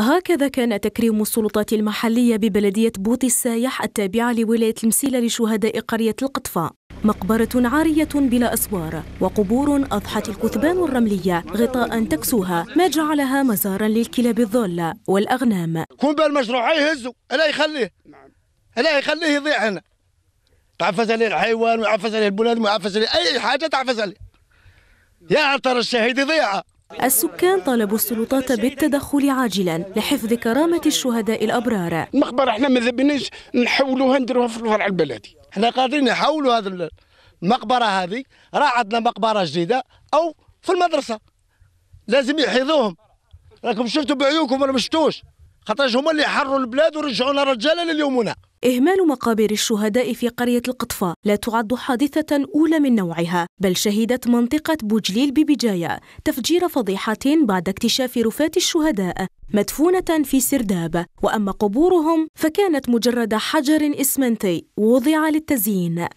هكذا كان تكريم السلطات المحلية ببلدية بوطي السايح التابعة لولاية المسيلة لشهداء قرية القطفة مقبرة عارية بلا أسوار وقبور أضحت الكثبان الرملية غطاء تكسوها ما جعلها مزارا للكلاب الظلة والأغنام كون بالمشروع يهزوا ألا يخليه ألا يخليه يضيع هنا تعفس عليه الحيوان ويعفس عليه البلاد ويعفس عليه أي حاجة تعفس عليه يا عطر الشهيد ضيعه السكان طالبوا السلطات بالتدخل عاجلا لحفظ كرامة الشهداء الأبرار المقبرة احنا ما ذبناش نحولوها نديروها في الفرع البلدي احنا قادرين نحولوا هذه المقبرة هذه راه عندنا مقبرة جديدة أو في المدرسة لازم يحيضوهم راكم شفتوا بعيونكم ولا ما شفتوش خاطرش هما اللي حروا البلاد ورجعونا رجالا لليومنا إهمال مقابر الشهداء في قرية القطفة لا تعد حادثة أولى من نوعها بل شهدت منطقة بوجليل ببجاية تفجير فضيحة بعد اكتشاف رفات الشهداء مدفونة في سرداب وأما قبورهم فكانت مجرد حجر إسمنتي وضع للتزيين